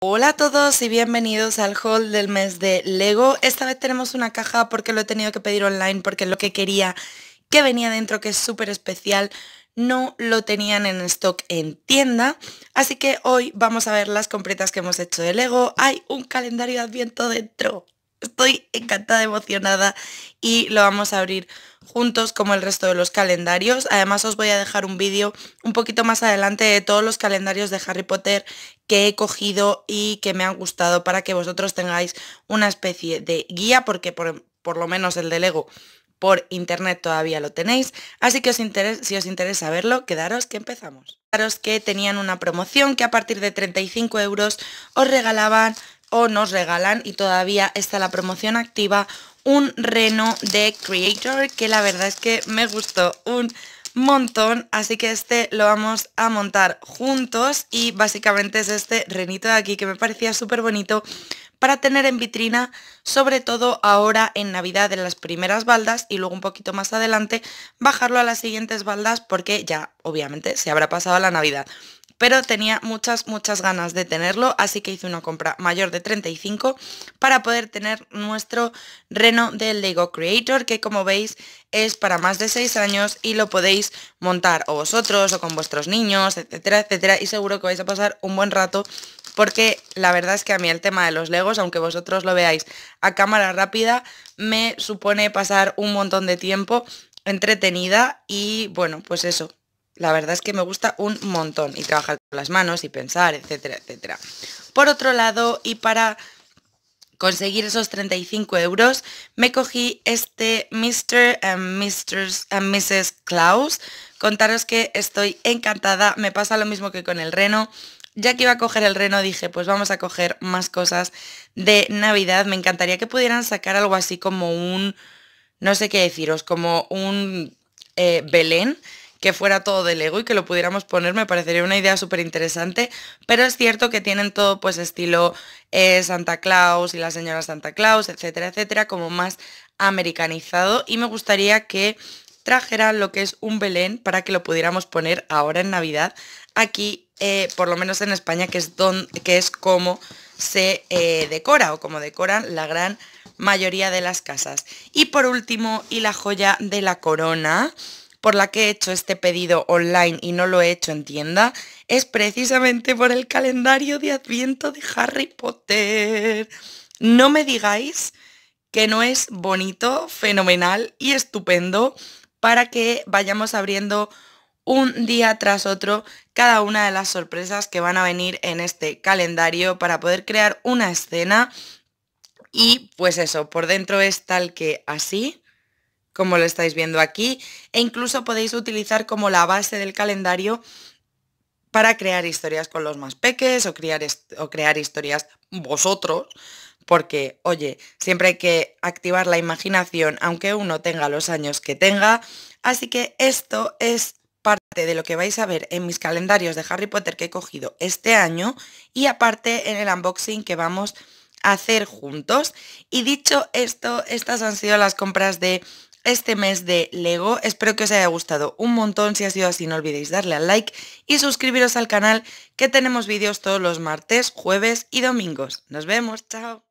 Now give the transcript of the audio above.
Hola a todos y bienvenidos al haul del mes de Lego. Esta vez tenemos una caja porque lo he tenido que pedir online porque lo que quería que venía dentro, que es súper especial, no lo tenían en stock en tienda. Así que hoy vamos a ver las completas que hemos hecho de Lego. Hay un calendario de adviento dentro. Estoy encantada, emocionada y lo vamos a abrir juntos como el resto de los calendarios. Además os voy a dejar un vídeo un poquito más adelante de todos los calendarios de Harry Potter que he cogido y que me han gustado para que vosotros tengáis una especie de guía porque por, lo menos el de Lego por internet todavía lo tenéis, así que si os interesa verlo, quedaros que empezamos. Quedaros que tenían una promoción que a partir de 35 euros os regalaban o nos regalan y todavía está la promoción activa un reno de Creator que la verdad es que me gustó un montón, así que este lo vamos a montar juntos y básicamente es este renito de aquí que me parecía súper bonito para tener en vitrina, sobre todo ahora en Navidad en las primeras baldas y luego un poquito más adelante bajarlo a las siguientes baldas porque ya obviamente se habrá pasado la Navidad pero tenía muchas, muchas ganas de tenerlo, así que hice una compra mayor de 35 para poder tener nuestro reno del Lego Creator, que como veis es para más de 6 años y lo podéis montar o vosotros o con vuestros niños, etcétera, etcétera, y seguro que vais a pasar un buen rato porque la verdad es que a mí el tema de los legos, aunque vosotros lo veáis a cámara rápida, me supone pasar un montón de tiempo entretenida y bueno, pues eso, la verdad es que me gusta un montón y trabajar con las manos y pensar, etcétera, etcétera. Por otro lado, y para conseguir esos 35 euros, me cogí este Mr. and, Mrs. Claus Klaus. Contaros que estoy encantada, me pasa lo mismo que con el reno. Ya que iba a coger el reno dije, pues vamos a coger más cosas de Navidad. Me encantaría que pudieran sacar algo así como un, no sé qué deciros, como un eh, Belén que fuera todo de Lego y que lo pudiéramos poner, me parecería una idea súper interesante, pero es cierto que tienen todo pues estilo eh, Santa Claus y la señora Santa Claus, etcétera, etcétera, como más americanizado y me gustaría que trajeran lo que es un Belén para que lo pudiéramos poner ahora en Navidad aquí, eh, por lo menos en España, que es, que es como se eh, decora o como decoran la gran mayoría de las casas. Y por último, y la joya de la corona, por la que he hecho este pedido online y no lo he hecho en tienda es precisamente por el calendario de adviento de Harry Potter. No me digáis que no es bonito, fenomenal y estupendo para que vayamos abriendo un día tras otro cada una de las sorpresas que van a venir en este calendario para poder crear una escena y pues eso, por dentro es tal que así como lo estáis viendo aquí, e incluso podéis utilizar como la base del calendario para crear historias con los más peques o crear, o crear historias vosotros, porque, oye, siempre hay que activar la imaginación, aunque uno tenga los años que tenga. Así que esto es parte de lo que vais a ver en mis calendarios de Harry Potter que he cogido este año y aparte en el unboxing que vamos a hacer juntos. Y dicho esto, estas han sido las compras de este mes de Lego. Espero que os haya gustado un montón. Si ha sido así, no olvidéis darle al like y suscribiros al canal, que tenemos vídeos todos los martes, jueves y domingos. Nos vemos, chao.